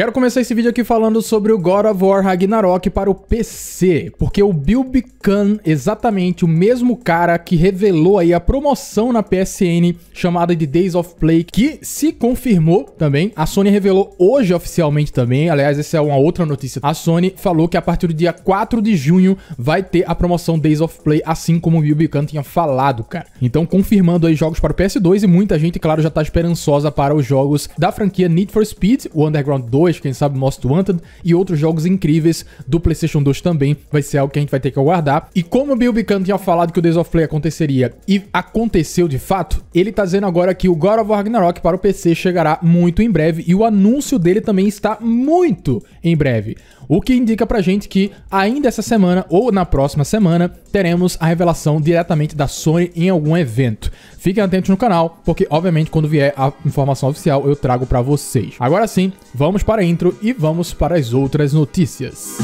Quero começar esse vídeo aqui falando sobre o God of War Ragnarok para o PC, porque o Bill exatamente o mesmo cara que revelou aí a promoção na PSN chamada de Days of Play, que se confirmou também, a Sony revelou hoje oficialmente também, aliás, essa é uma outra notícia. A Sony falou que a partir do dia 4 de junho vai ter a promoção Days of Play, assim como o Bill tinha falado, cara. Então, confirmando aí jogos para o PS2 e muita gente, claro, já tá esperançosa para os jogos da franquia Need for Speed, o Underground 2, 2, quem sabe Most Wanted e outros jogos incríveis do PlayStation 2 também. Vai ser algo que a gente vai ter que aguardar. E como o Bill Buchanan tinha falado que o Days of Play aconteceria e aconteceu de fato, ele tá dizendo agora que o God of War Ragnarok para o PC chegará muito em breve e o anúncio dele também está muito em breve. O que indica pra gente que ainda essa semana ou na próxima semana teremos a revelação diretamente da Sony em algum evento. Fiquem atentos no canal, porque obviamente quando vier a informação oficial eu trago para vocês. Agora sim, vamos para para a intro e vamos para as outras notícias.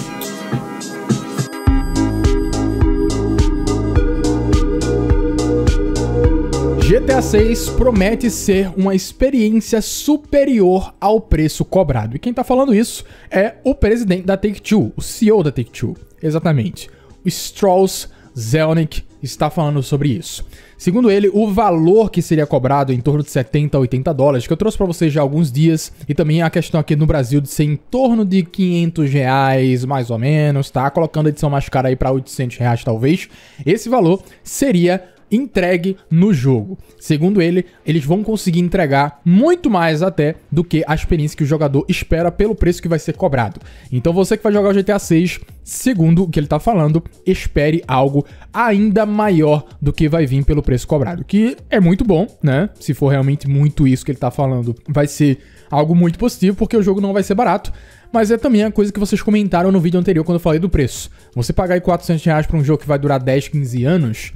GTA 6 promete ser uma experiência superior ao preço cobrado. E quem está falando isso é o presidente da Take-Two, o CEO da Take-Two, exatamente, o Strauss Zelnick está falando sobre isso. Segundo ele, o valor que seria cobrado em torno de 70 a 80 dólares, que eu trouxe para vocês já há alguns dias, e também a questão aqui no Brasil de ser em torno de 500 reais, mais ou menos, tá? Colocando a edição mais cara aí para 800 reais, talvez. Esse valor seria entregue no jogo. Segundo ele, eles vão conseguir entregar muito mais até do que a experiência que o jogador espera pelo preço que vai ser cobrado. Então você que vai jogar o GTA 6, segundo o que ele está falando, espere algo ainda maior do que vai vir pelo preço cobrado, que é muito bom, né? Se for realmente muito isso que ele está falando, vai ser algo muito positivo, porque o jogo não vai ser barato, mas é também a coisa que vocês comentaram no vídeo anterior quando eu falei do preço. Você pagar aí 400 reais pra um jogo que vai durar 10, 15 anos,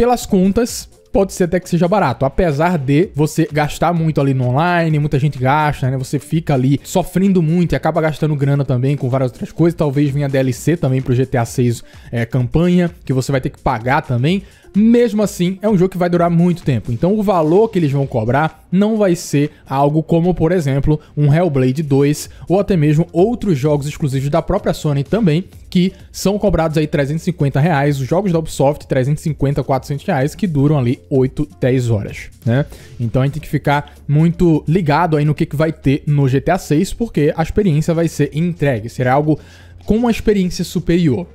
pelas contas, pode ser até que seja barato, apesar de você gastar muito ali no online, muita gente gasta, né? Você fica ali sofrendo muito e acaba gastando grana também com várias outras coisas. Talvez venha DLC também pro GTA 6 é, campanha, que você vai ter que pagar também mesmo assim é um jogo que vai durar muito tempo. Então o valor que eles vão cobrar não vai ser algo como, por exemplo, um Hellblade 2 ou até mesmo outros jogos exclusivos da própria Sony também, que são cobrados aí 350 reais, os jogos da Ubisoft 350, 400 reais, que duram ali 8, 10 horas, né? Então a gente tem que ficar muito ligado aí no que, que vai ter no GTA 6, porque a experiência vai ser entregue, será algo com uma experiência superior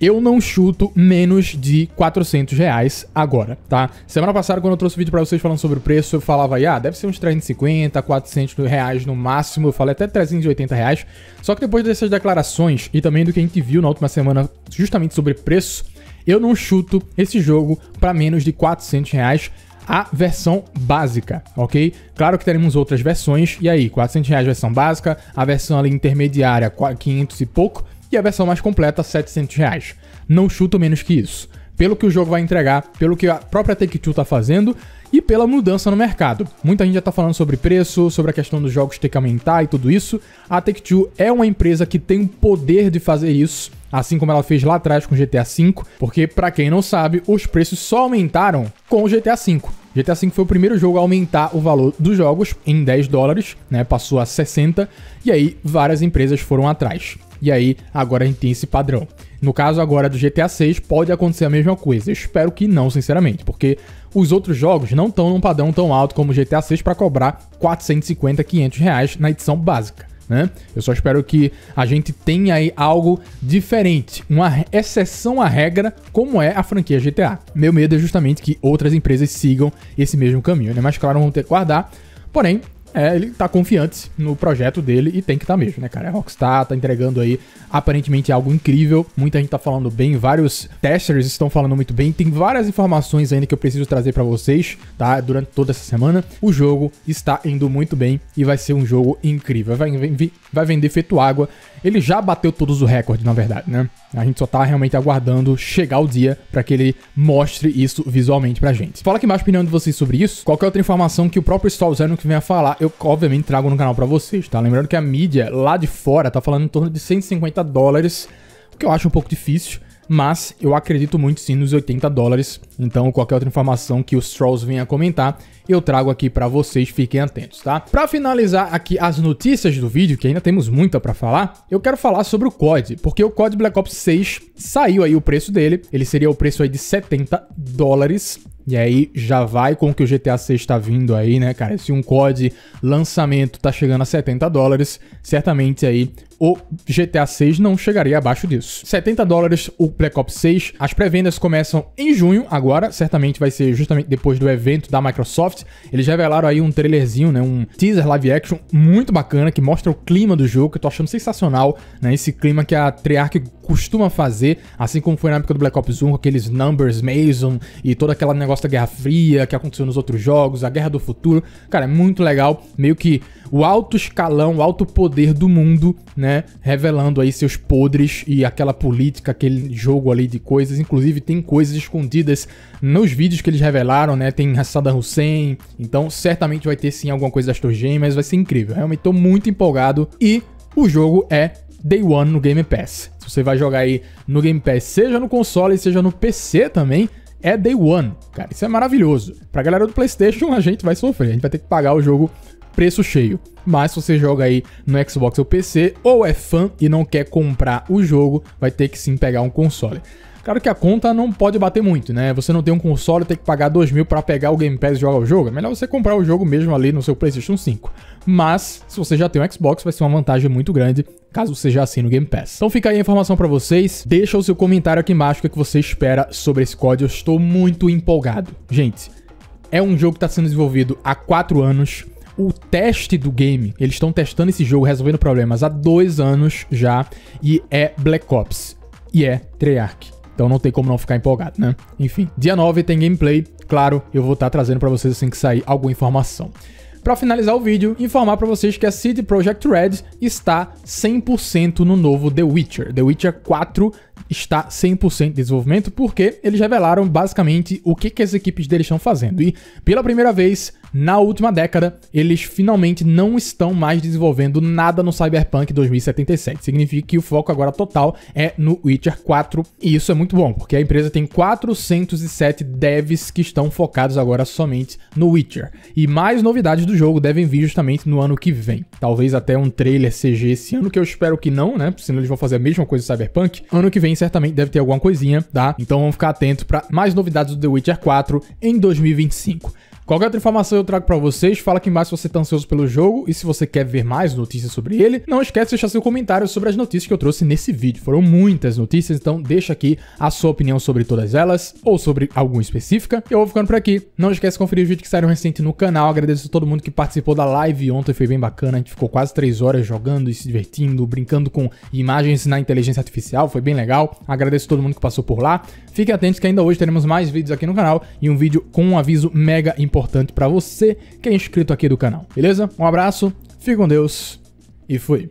eu não chuto menos de 400 reais agora, tá? Semana passada, quando eu trouxe o vídeo pra vocês falando sobre o preço, eu falava aí, ah, deve ser uns 350, 400 reais no máximo, eu falei até 380 reais. Só que depois dessas declarações e também do que a gente viu na última semana justamente sobre preço, eu não chuto esse jogo para menos de 400 reais a versão básica, ok? Claro que teremos outras versões, e aí, 400 reais versão básica, a versão ali intermediária, 500 e pouco, e a versão mais completa, 700 reais. Não chuto menos que isso. Pelo que o jogo vai entregar, pelo que a própria Take-Two tá fazendo e pela mudança no mercado. Muita gente já tá falando sobre preço, sobre a questão dos jogos ter que aumentar e tudo isso. A Take-Two é uma empresa que tem o poder de fazer isso, assim como ela fez lá atrás com GTA V, porque para quem não sabe, os preços só aumentaram com o GTA V. GTA V foi o primeiro jogo a aumentar o valor dos jogos em 10 dólares, né? Passou a 60, e aí várias empresas foram atrás. E aí, agora a gente tem esse padrão. No caso agora do GTA 6, pode acontecer a mesma coisa. Eu espero que não, sinceramente, porque os outros jogos não estão num padrão tão alto como o GTA 6 para cobrar 450, 500 reais na edição básica. Né? Eu só espero que a gente tenha aí algo diferente, uma exceção à regra, como é a franquia GTA. Meu medo é justamente que outras empresas sigam esse mesmo caminho, né? Mas claro, vão ter que guardar. Porém, é, ele tá confiante no projeto dele e tem que tá mesmo, né, cara? A é Rockstar tá entregando aí aparentemente algo incrível. Muita gente tá falando bem, vários testers estão falando muito bem. Tem várias informações ainda que eu preciso trazer para vocês, tá? Durante toda essa semana. O jogo está indo muito bem e vai ser um jogo incrível. Vai, vai, vai vender feito água. Ele já bateu todos os recordes, na verdade, né? A gente só tá realmente aguardando chegar o dia para que ele mostre isso visualmente pra gente. Fala aqui embaixo a opinião de vocês sobre isso. Qualquer outra informação que o próprio Stolzano que venha falar eu obviamente trago no canal para vocês, tá? Lembrando que a mídia lá de fora tá falando em torno de 150 dólares, o que eu acho um pouco difícil, mas eu acredito muito sim nos 80 dólares. Então, qualquer outra informação que os trolls venham comentar, eu trago aqui para vocês, fiquem atentos, tá? Para finalizar aqui as notícias do vídeo, que ainda temos muita para falar, eu quero falar sobre o COD, porque o COD Black Ops 6 saiu aí o preço dele, ele seria o preço aí de 70 dólares e aí já vai com que o GTA 6 está vindo aí, né, cara? Se um COD lançamento tá chegando a 70 dólares, certamente aí o GTA 6 não chegaria abaixo disso. 70 dólares o Black Ops 6. As pré-vendas começam em junho agora, certamente vai ser justamente depois do evento da Microsoft. Eles revelaram aí um trailerzinho, né, um teaser live action muito bacana que mostra o clima do jogo, que eu tô achando sensacional, né, esse clima que a Treyarch costuma fazer, assim como foi na época do Black Ops 1, com aqueles numbers Mason e toda aquela negócio negócio da Guerra Fria, que aconteceu nos outros jogos, a Guerra do Futuro. Cara, é muito legal. Meio que o alto escalão, o alto poder do mundo, né? Revelando aí seus podres e aquela política, aquele jogo ali de coisas. Inclusive, tem coisas escondidas nos vídeos que eles revelaram, né? Tem Saddam Hussein. Então, certamente vai ter sim alguma coisa das Torres mas Vai ser incrível. Realmente tô muito empolgado. E o jogo é Day One no Game Pass. Se você vai jogar aí no Game Pass, seja no console, seja no PC também, é Day One. Cara, isso é maravilhoso. Pra galera do PlayStation, a gente vai sofrer, a gente vai ter que pagar o jogo preço cheio. Mas se você joga aí no Xbox ou PC, ou é fã e não quer comprar o jogo, vai ter que sim pegar um console. Claro que a conta não pode bater muito, né? Você não tem um console e tem que pagar 2 mil para pegar o Game Pass e jogar o jogo. É melhor você comprar o jogo mesmo ali no seu PlayStation 5. Mas, se você já tem um Xbox, vai ser uma vantagem muito grande caso você já assine o Game Pass. Então fica aí a informação para vocês. Deixa o seu comentário aqui embaixo o é que você espera sobre esse código. Eu estou muito empolgado. Gente, é um jogo que está sendo desenvolvido há 4 anos o teste do game. Eles estão testando esse jogo, resolvendo problemas há dois anos já. E é Black Ops. E é Treyarch. Então não tem como não ficar empolgado, né? Enfim, dia 9 tem gameplay. Claro, eu vou estar tá trazendo para vocês assim que sair alguma informação. Para finalizar o vídeo, informar para vocês que a CD Projekt Red está 100% no novo The Witcher. The Witcher 4 está 100% de desenvolvimento porque eles revelaram basicamente o que, que as equipes deles estão fazendo. E pela primeira vez, na última década, eles finalmente não estão mais desenvolvendo nada no Cyberpunk 2077. Significa que o foco agora total é no Witcher 4, e isso é muito bom, porque a empresa tem 407 devs que estão focados agora somente no Witcher. E mais novidades do jogo devem vir justamente no ano que vem. Talvez até um trailer CG esse ano, que eu espero que não, né? Senão eles vão fazer a mesma coisa do Cyberpunk. Ano que vem certamente deve ter alguma coisinha, tá? Então vamos ficar atento para mais novidades do The Witcher 4 em 2025. Qualquer outra informação eu trago para vocês, fala aqui embaixo se você tá ansioso pelo jogo e se você quer ver mais notícias sobre ele. Não esquece de deixar seu comentário sobre as notícias que eu trouxe nesse vídeo. Foram muitas notícias, então deixa aqui a sua opinião sobre todas elas ou sobre alguma específica. Eu vou ficando por aqui. Não esquece de conferir os vídeos que saíram recente no canal. Agradeço a todo mundo que participou da live ontem, foi bem bacana. A gente ficou quase 3 horas jogando e se divertindo, brincando com imagens na inteligência artificial, foi bem legal. Agradeço a todo mundo que passou por lá. Fiquem atentos que ainda hoje teremos mais vídeos aqui no canal e um vídeo com um aviso mega importante importante para você que é inscrito aqui do canal. Beleza? Um abraço, fique com Deus e fui.